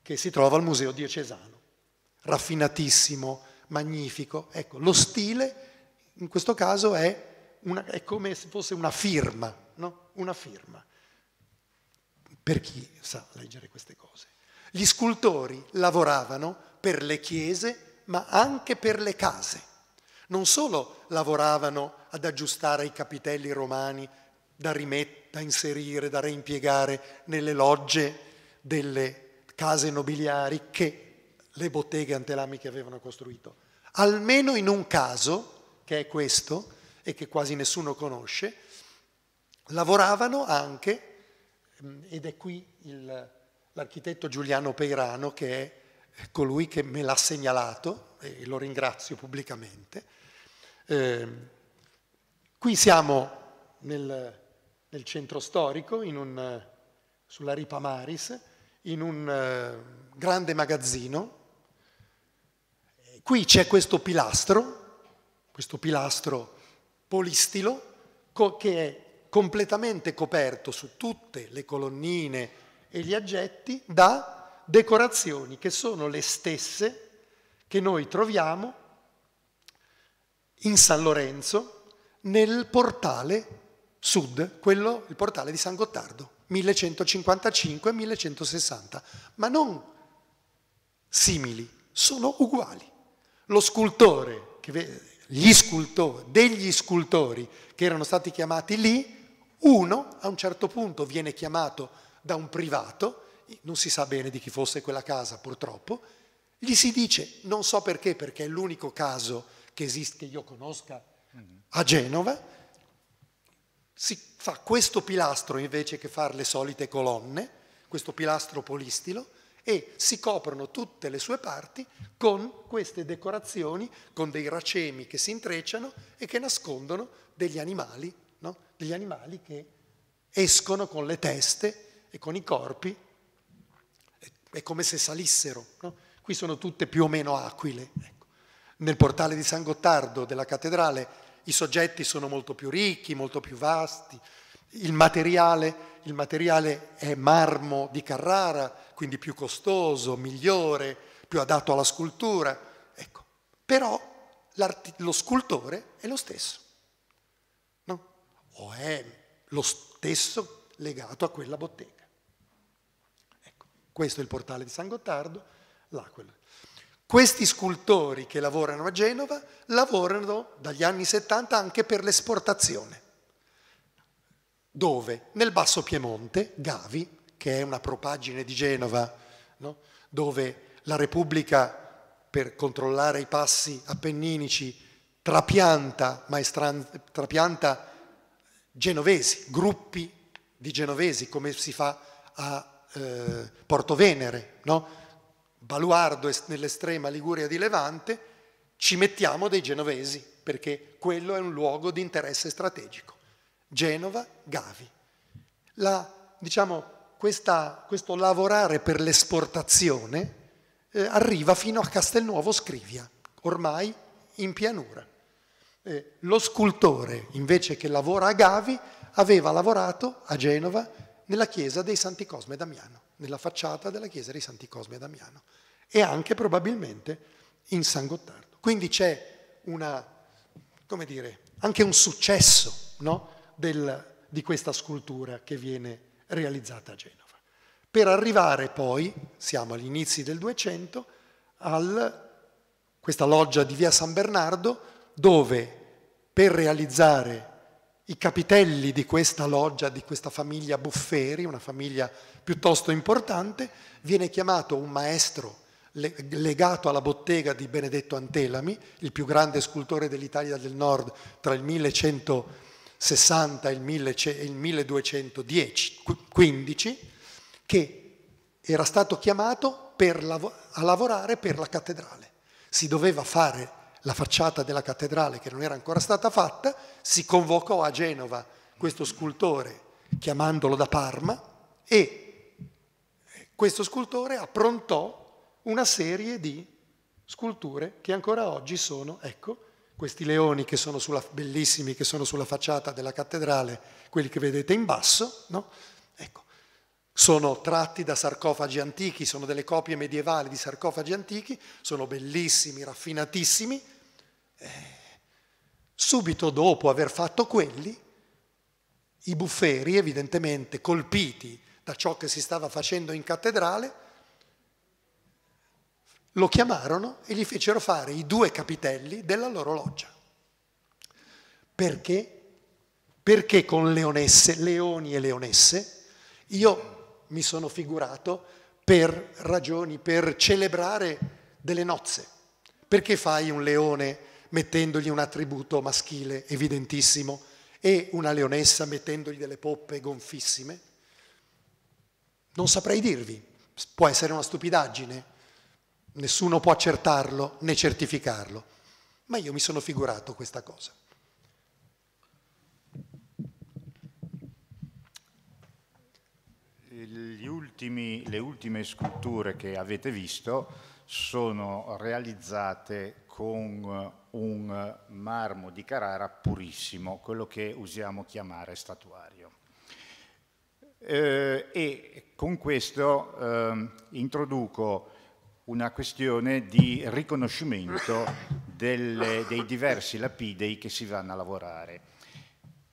che si trova al Museo Diocesano. Raffinatissimo, magnifico. Ecco, lo stile in questo caso è, una, è come se fosse una firma, no? Una firma. Per chi sa leggere queste cose. Gli scultori lavoravano per le chiese, ma anche per le case. Non solo lavoravano ad aggiustare i capitelli romani da, rimet- da inserire, da reimpiegare nelle logge delle case nobiliari che le botteghe antelamiche avevano costruito. Almeno in un caso, che è questo, e che quasi nessuno conosce, lavoravano anche, ed è qui il, l'architetto Giuliano Peirano, che è colui che me l'ha segnalato, e lo ringrazio pubblicamente. Eh, qui siamo nel nel centro storico, un, sulla Ripa Maris, in un eh, grande magazzino. Qui c'è questo pilastro, questo pilastro polistilo, che è completamente coperto su tutte le colonnine e gli aggetti da decorazioni che sono le stesse che noi troviamo in San Lorenzo nel portale sud, quello, il portale di San Gottardo, 1155-1160, ma non simili, sono uguali. Lo scultore, gli scultori, degli scultori che erano stati chiamati lì, uno a un certo punto viene chiamato da un privato, non si sa bene di chi fosse quella casa purtroppo, gli si dice, non so perché, perché è l'unico caso che esiste, io conosca, a Genova, si fa questo pilastro invece che fare le solite colonne, questo pilastro polistilo, e si coprono tutte le sue parti con queste decorazioni, con dei racemi che si intrecciano e che nascondono degli animali, no? degli animali che escono con le teste e con i corpi, è come se salissero. No? Qui sono tutte più o meno aquile. Ecco. Nel portale di San Gottardo della cattedrale i soggetti sono molto più ricchi, molto più vasti, il materiale, il materiale è marmo di Carrara, quindi più costoso, migliore, più adatto alla scultura. Ecco. Però lo scultore è lo stesso, no? o è lo stesso legato a quella bottega. Ecco. Questo è il portale di San Gottardo, là questi scultori che lavorano a Genova lavorano dagli anni 70 anche per l'esportazione. Dove? Nel Basso Piemonte, Gavi, che è una propaggine di Genova, no? dove la Repubblica per controllare i passi appenninici trapianta, maestran, trapianta genovesi, gruppi di genovesi, come si fa a eh, Porto Venere, no? baluardo nell'estrema Liguria di Levante, ci mettiamo dei genovesi, perché quello è un luogo di interesse strategico. Genova, Gavi. La, diciamo, questa, questo lavorare per l'esportazione eh, arriva fino a Castelnuovo Scrivia, ormai in pianura. Eh, lo scultore, invece che lavora a Gavi, aveva lavorato a Genova nella chiesa dei Santi Cosme e Damiano nella facciata della chiesa di Santi Cosme e Damiano e anche probabilmente in San Gottardo. Quindi c'è una, come dire, anche un successo no, del, di questa scultura che viene realizzata a Genova. Per arrivare poi, siamo agli inizi del 200, a questa loggia di via San Bernardo dove per realizzare i capitelli di questa loggia, di questa famiglia Bufferi, una famiglia piuttosto importante, viene chiamato un maestro legato alla bottega di Benedetto Antelami, il più grande scultore dell'Italia del Nord tra il 1160 e il 1215, che era stato chiamato lav a lavorare per la cattedrale. Si doveva fare la facciata della cattedrale che non era ancora stata fatta, si convocò a Genova questo scultore, chiamandolo da Parma, e questo scultore approntò una serie di sculture che ancora oggi sono, ecco, questi leoni che sono sulla, bellissimi, che sono sulla facciata della cattedrale, quelli che vedete in basso, no? ecco, sono tratti da sarcofagi antichi, sono delle copie medievali di sarcofagi antichi, sono bellissimi, raffinatissimi, subito dopo aver fatto quelli, i bufferi, evidentemente colpiti da ciò che si stava facendo in cattedrale, lo chiamarono e gli fecero fare i due capitelli della loro loggia. Perché? Perché con leonesse, leoni e leonesse, io mi sono figurato per ragioni, per celebrare delle nozze. Perché fai un leone? mettendogli un attributo maschile evidentissimo e una leonessa mettendogli delle poppe gonfissime? Non saprei dirvi, può essere una stupidaggine, nessuno può accertarlo né certificarlo, ma io mi sono figurato questa cosa. Ultimi, le ultime sculture che avete visto sono realizzate con eh, un eh, marmo di Carrara purissimo, quello che usiamo chiamare statuario. Eh, e con questo eh, introduco una questione di riconoscimento delle, dei diversi lapidei che si vanno a lavorare.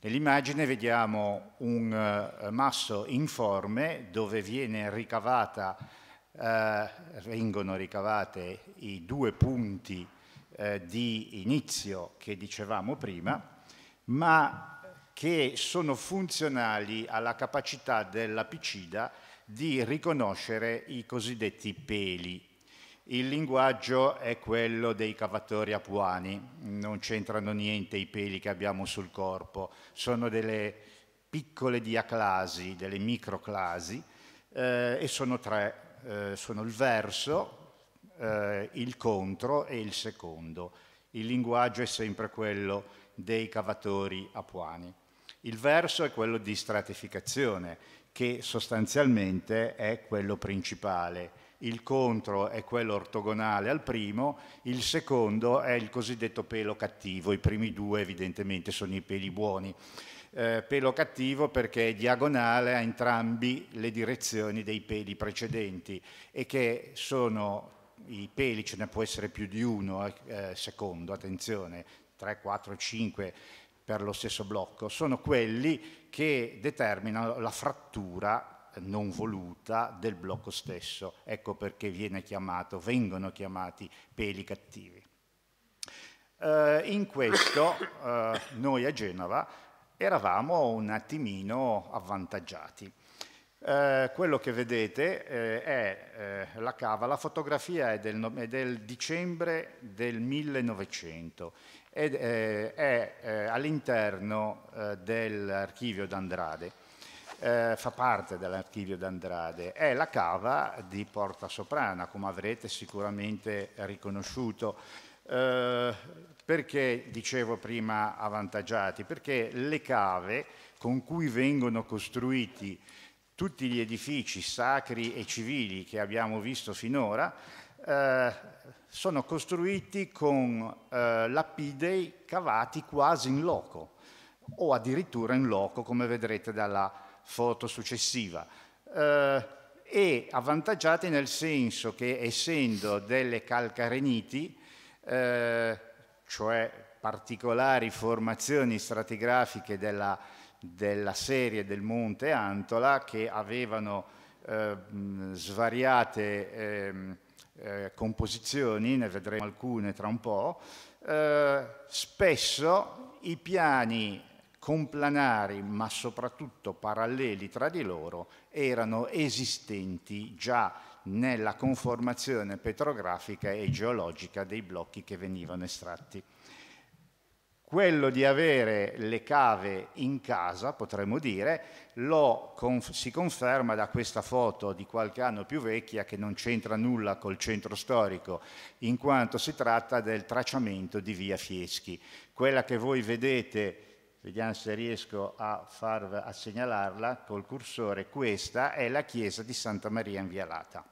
Nell'immagine vediamo un eh, masso informe dove ricavata, eh, vengono ricavate i due punti eh, di inizio che dicevamo prima, ma che sono funzionali alla capacità dell'apicida di riconoscere i cosiddetti peli. Il linguaggio è quello dei cavatori apuani, non c'entrano niente i peli che abbiamo sul corpo, sono delle piccole diaclasi, delle microclasi, eh, e sono tre, eh, sono il verso, eh, il contro e il secondo. Il linguaggio è sempre quello dei cavatori apuani. Il verso è quello di stratificazione, che sostanzialmente è quello principale. Il contro è quello ortogonale al primo, il secondo è il cosiddetto pelo cattivo, i primi due evidentemente sono i peli buoni. Eh, pelo cattivo perché è diagonale a entrambi le direzioni dei peli precedenti e che sono i peli ce ne può essere più di uno eh, secondo, attenzione, 3, 4, 5 per lo stesso blocco, sono quelli che determinano la frattura non voluta del blocco stesso. Ecco perché viene chiamato, vengono chiamati peli cattivi. Eh, in questo eh, noi a Genova eravamo un attimino avvantaggiati eh, quello che vedete eh, è eh, la cava, la fotografia è del, è del dicembre del 1900 ed eh, è eh, all'interno dell'archivio d'Andrade, fa parte dell'archivio d'Andrade, è la cava di Porta Soprana, come avrete sicuramente riconosciuto. perché dicevo prima avvantaggiati? Perché le cave con cui vengono costruiti tutti gli edifici sacri e civili che abbiamo visto finora eh, sono costruiti con eh, lapidei cavati quasi in loco o addirittura in loco come vedrete dalla foto successiva eh, e avvantaggiati nel senso che essendo delle calcareniti eh, cioè particolari formazioni stratigrafiche della della serie del Monte Antola che avevano eh, svariate eh, eh, composizioni, ne vedremo alcune tra un po', eh, spesso i piani complanari ma soprattutto paralleli tra di loro erano esistenti già nella conformazione petrografica e geologica dei blocchi che venivano estratti quello di avere le cave in casa, potremmo dire, conf si conferma da questa foto di qualche anno più vecchia che non c'entra nulla col centro storico, in quanto si tratta del tracciamento di via Fieschi. Quella che voi vedete vediamo se riesco a, far, a segnalarla col cursore, questa è la chiesa di Santa Maria Invialata,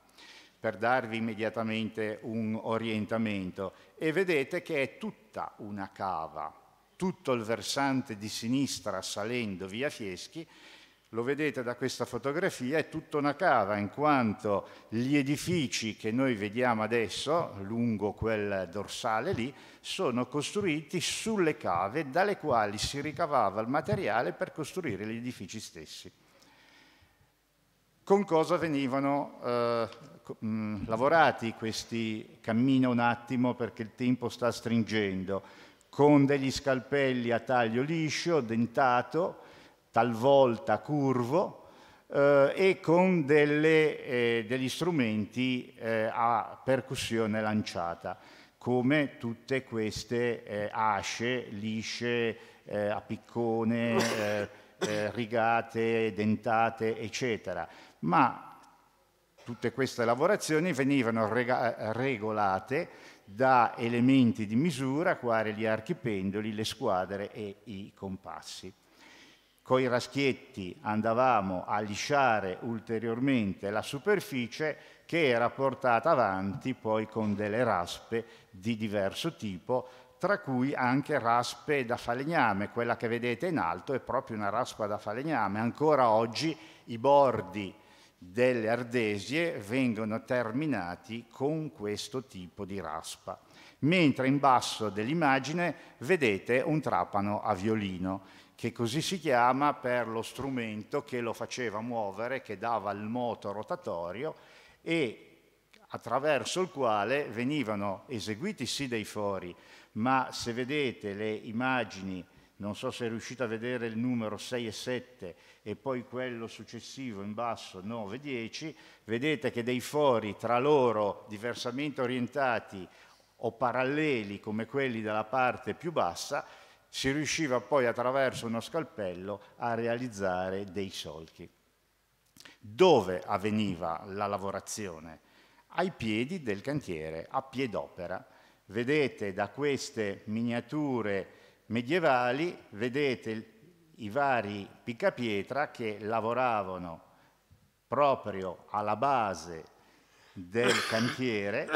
per darvi immediatamente un orientamento. E vedete che è tutta una cava, tutto il versante di sinistra salendo via Fieschi, lo vedete da questa fotografia, è tutta una cava in quanto gli edifici che noi vediamo adesso, lungo quel dorsale lì, sono costruiti sulle cave dalle quali si ricavava il materiale per costruire gli edifici stessi. Con cosa venivano eh, mm, lavorati questi, cammino un attimo perché il tempo sta stringendo, con degli scalpelli a taglio liscio, dentato, talvolta curvo, eh, e con delle, eh, degli strumenti eh, a percussione lanciata, come tutte queste eh, asce lisce, eh, a piccone, eh, rigate, dentate, eccetera. Ma tutte queste lavorazioni venivano regolate da elementi di misura, quali gli archipendoli, le squadre e i compassi. Con i raschietti andavamo a lisciare ulteriormente la superficie che era portata avanti poi con delle raspe di diverso tipo, tra cui anche raspe da falegname. Quella che vedete in alto è proprio una raspa da falegname. Ancora oggi i bordi delle ardesie vengono terminati con questo tipo di raspa, mentre in basso dell'immagine vedete un trapano a violino, che così si chiama per lo strumento che lo faceva muovere, che dava il moto rotatorio e attraverso il quale venivano eseguiti sì dei fori, ma se vedete le immagini non so se riuscite a vedere il numero 6 e 7 e poi quello successivo in basso 9 e 10, vedete che dei fori tra loro diversamente orientati o paralleli come quelli della parte più bassa, si riusciva poi attraverso uno scalpello a realizzare dei solchi. Dove avveniva la lavorazione? Ai piedi del cantiere, a piedopera. Vedete da queste miniature medievali vedete i vari picapietra che lavoravano proprio alla base del cantiere,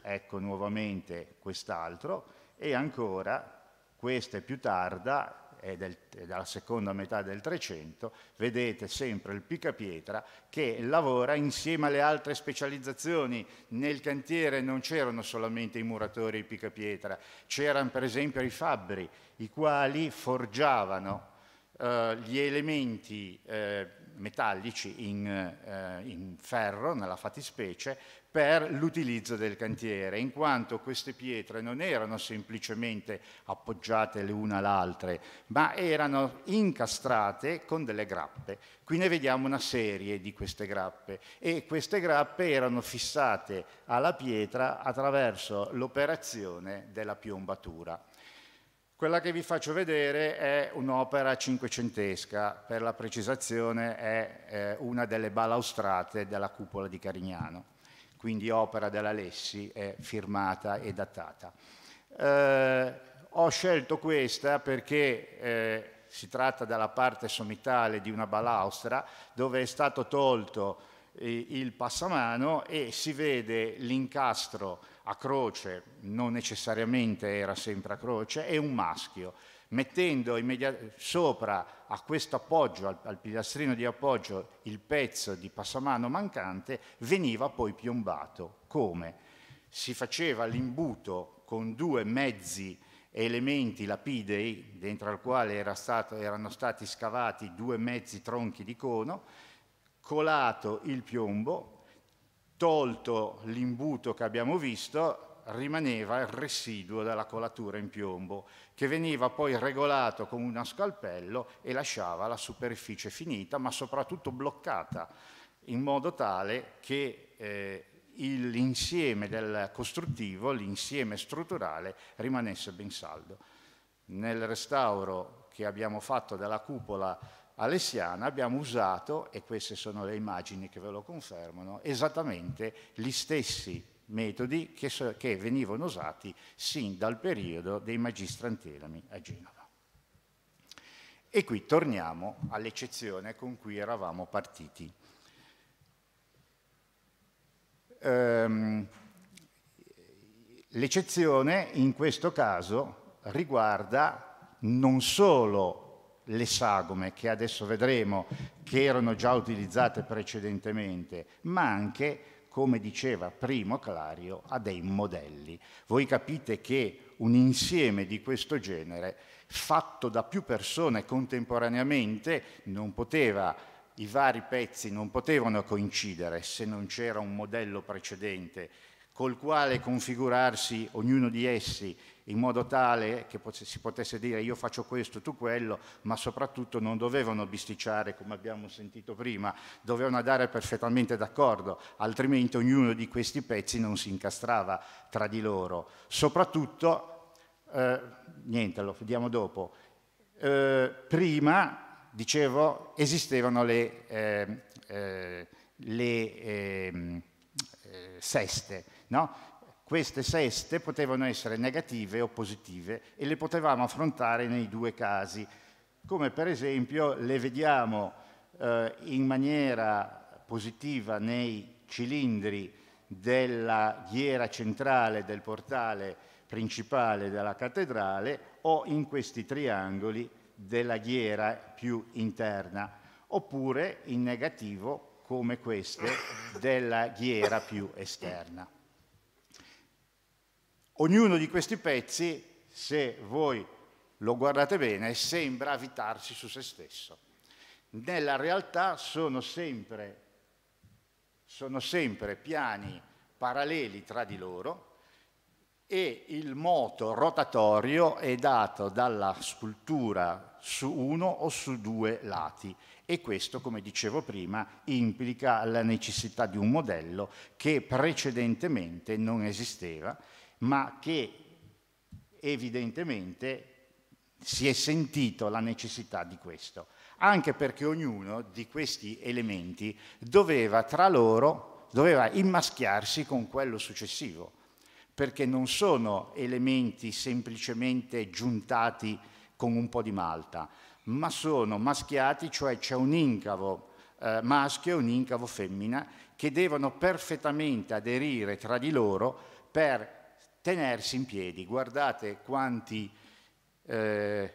ecco nuovamente quest'altro, e ancora, questa è più tarda, è, del, e dalla seconda metà del 300, vedete sempre il Picapietra che lavora insieme alle altre specializzazioni. Nel cantiere non c'erano solamente i muratori e i Picapietra, c'erano per esempio i fabbri, i quali forgiavano eh, gli elementi eh, metallici in, eh, in ferro, nella fattispecie, per l'utilizzo del cantiere, in quanto queste pietre non erano semplicemente appoggiate le une all'altra, ma erano incastrate con delle grappe. Qui ne vediamo una serie di queste grappe e queste grappe erano fissate alla pietra attraverso l'operazione della piombatura. Quella che vi faccio vedere è un'opera cinquecentesca, per la precisazione è eh, una delle balaustrate della cupola di Carignano, quindi opera della Lessi, è firmata e datata. Eh, ho scelto questa perché eh, si tratta della parte sommitale di una balaustra dove è stato tolto il passamano e si vede l'incastro a croce, non necessariamente era sempre a croce, e un maschio, mettendo sopra a questo appoggio, al, al pilastrino di appoggio, il pezzo di passamano mancante, veniva poi piombato. Come? Si faceva l'imbuto con due mezzi elementi lapidei, dentro al quale era stato, erano stati scavati due mezzi tronchi di cono, colato il piombo, tolto l'imbuto che abbiamo visto, rimaneva il residuo della colatura in piombo, che veniva poi regolato con uno scalpello e lasciava la superficie finita, ma soprattutto bloccata, in modo tale che eh, l'insieme del costruttivo, l'insieme strutturale, rimanesse ben saldo. Nel restauro che abbiamo fatto della cupola alessiana abbiamo usato, e queste sono le immagini che ve lo confermano, esattamente gli stessi metodi che, che venivano usati sin dal periodo dei magistrantelami a Genova. E qui torniamo all'eccezione con cui eravamo partiti. Ehm, l'eccezione in questo caso riguarda non solo le sagome che adesso vedremo, che erano già utilizzate precedentemente, ma anche, come diceva primo Clario, a dei modelli. Voi capite che un insieme di questo genere, fatto da più persone contemporaneamente, non poteva i vari pezzi non potevano coincidere se non c'era un modello precedente col quale configurarsi ognuno di essi in modo tale che si potesse dire io faccio questo, tu quello, ma soprattutto non dovevano bisticciare come abbiamo sentito prima, dovevano andare perfettamente d'accordo, altrimenti ognuno di questi pezzi non si incastrava tra di loro. Soprattutto, eh, niente, lo vediamo dopo, eh, prima, dicevo, esistevano le, ehm, eh, le ehm, eh, seste, no? Queste seste potevano essere negative o positive e le potevamo affrontare nei due casi, come per esempio le vediamo eh, in maniera positiva nei cilindri della ghiera centrale del portale principale della cattedrale o in questi triangoli della ghiera più interna, oppure in negativo come queste della ghiera più esterna ognuno di questi pezzi, se voi lo guardate bene, sembra avitarsi su se stesso. Nella realtà sono sempre, sono sempre piani paralleli tra di loro e il moto rotatorio è dato dalla scultura su uno o su due lati e questo, come dicevo prima, implica la necessità di un modello che precedentemente non esisteva ma che evidentemente si è sentito la necessità di questo, anche perché ognuno di questi elementi doveva tra loro, doveva immaschiarsi con quello successivo, perché non sono elementi semplicemente giuntati con un po' di malta, ma sono maschiati, cioè c'è un incavo eh, maschio e un incavo femmina che devono perfettamente aderire tra di loro per tenersi in piedi. Guardate quanti eh,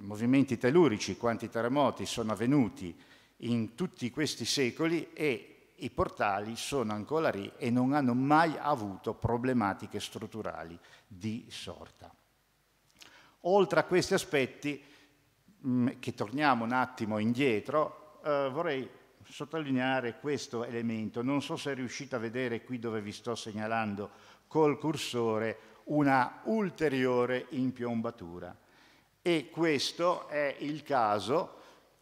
movimenti tellurici, quanti terremoti sono avvenuti in tutti questi secoli e i portali sono ancora lì e non hanno mai avuto problematiche strutturali di sorta. Oltre a questi aspetti, mh, mm, che torniamo un attimo indietro, eh, vorrei sottolineare questo elemento. Non so se riuscite a vedere qui dove vi sto segnalando col cursore una ulteriore impiombatura. E questo è il caso,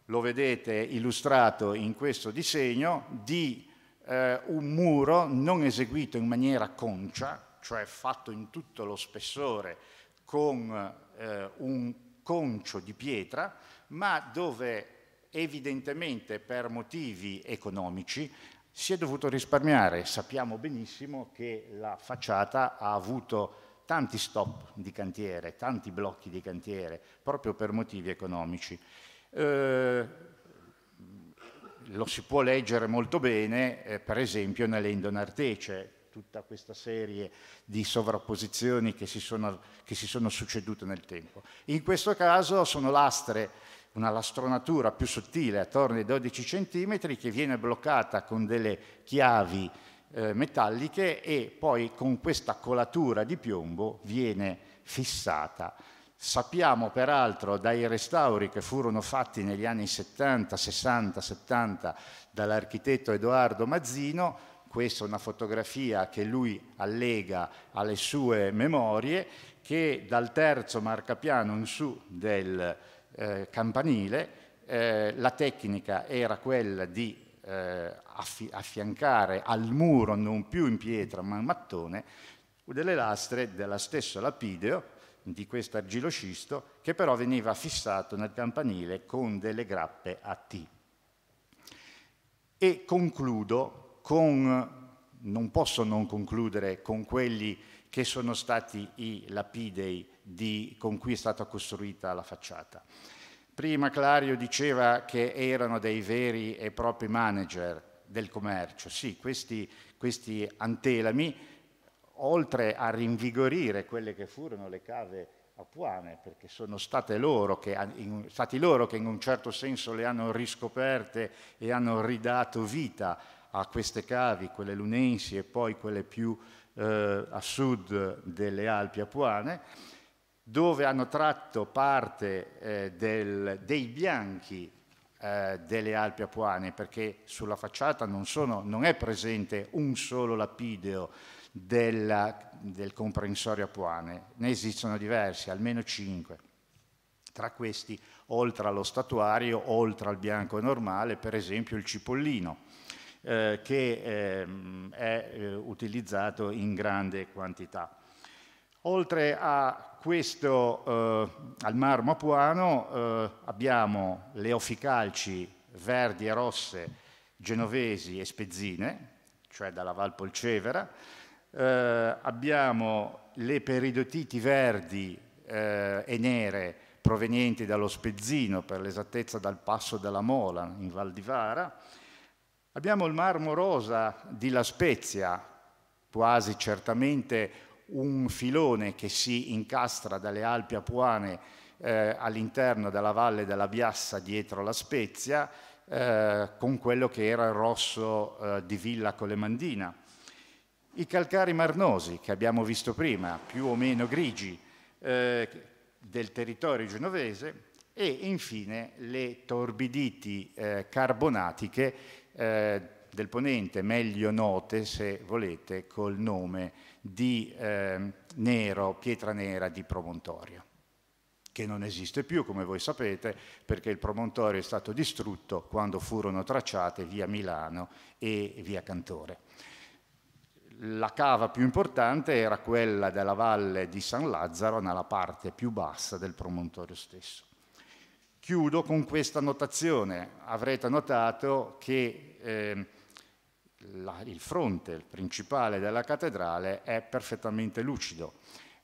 lo vedete illustrato in questo disegno, di eh, un muro non eseguito in maniera concia, cioè fatto in tutto lo spessore con eh, un concio di pietra, ma dove evidentemente per motivi economici si è dovuto risparmiare. Sappiamo benissimo che la facciata ha avuto tanti stop di cantiere, tanti blocchi di cantiere, proprio per motivi economici. Eh, lo si può leggere molto bene, eh, per esempio, nelle Indonartece, tutta questa serie di sovrapposizioni che si, sono, che si sono succedute nel tempo. In questo caso sono lastre una lastronatura più sottile attorno ai 12 cm che viene bloccata con delle chiavi eh, metalliche e poi con questa colatura di piombo viene fissata. Sappiamo peraltro dai restauri che furono fatti negli anni 70, 60, 70 dall'architetto Edoardo Mazzino, questa è una fotografia che lui allega alle sue memorie, che dal terzo marcapiano in su del eh, campanile, eh, la tecnica era quella di eh, affi affiancare al muro, non più in pietra ma in mattone, delle lastre della stessa lapideo, di questo argiloscisto, che però veniva fissato nel campanile con delle grappe a T. E concludo con, non posso non concludere con quelli che sono stati i lapidei di, con cui è stata costruita la facciata. Prima Clario diceva che erano dei veri e propri manager del commercio. Sì, questi, questi antelami, oltre a rinvigorire quelle che furono le cave apuane, perché sono loro che, in, stati loro che in un certo senso le hanno riscoperte e hanno ridato vita a queste cavi, quelle lunensi e poi quelle più eh, a sud delle Alpi apuane, dove hanno tratto parte eh, del, dei bianchi eh, delle Alpi Apuane, perché sulla facciata non, sono, non è presente un solo lapideo della, del comprensorio Apuane, ne esistono diversi, almeno cinque. Tra questi, oltre allo statuario, oltre al bianco normale, per esempio il cipollino, eh, che ehm, è eh, utilizzato in grande quantità. Oltre a questo, eh, al marmo apuano, eh, abbiamo le oficalci verdi e rosse genovesi e spezzine, cioè dalla Val Polcevera, eh, abbiamo le peridotiti verdi eh, e nere provenienti dallo Spezzino, per l'esattezza dal Passo della Mola in Val di Vara, abbiamo il marmo rosa di La Spezia, quasi certamente un filone che si incastra dalle Alpi Apuane eh, all'interno della valle della Biassa dietro la Spezia eh, con quello che era il rosso eh, di Villa Colemandina. I calcari marnosi che abbiamo visto prima, più o meno grigi, eh, del territorio genovese e infine le torbiditi eh, carbonatiche eh, del ponente, meglio note se volete col nome di eh, Nero, pietra nera di promontorio, che non esiste più come voi sapete perché il promontorio è stato distrutto quando furono tracciate via Milano e via Cantore. La cava più importante era quella della valle di San Lazzaro nella parte più bassa del promontorio stesso. Chiudo con questa notazione. Avrete notato che eh, la, il fronte principale della cattedrale è perfettamente lucido,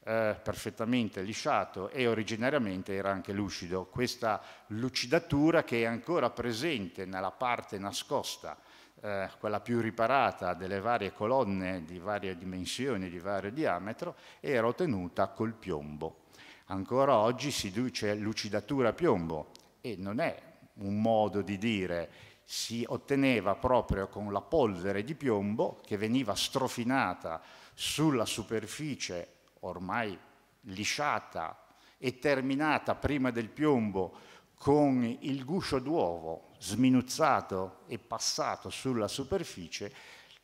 eh, perfettamente lisciato e originariamente era anche lucido. Questa lucidatura che è ancora presente nella parte nascosta, eh, quella più riparata delle varie colonne di varie dimensioni, di vario diametro, era ottenuta col piombo. Ancora oggi si dice lucidatura a piombo e non è un modo di dire si otteneva proprio con la polvere di piombo che veniva strofinata sulla superficie ormai lisciata e terminata prima del piombo con il guscio d'uovo sminuzzato e passato sulla superficie,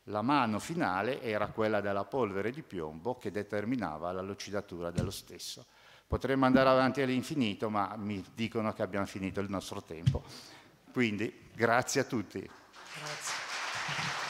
la mano finale era quella della polvere di piombo che determinava la lucidatura dello stesso. Potremmo andare avanti all'infinito, ma mi dicono che abbiamo finito il nostro tempo. Quindi Grazie a tutti. Grazie.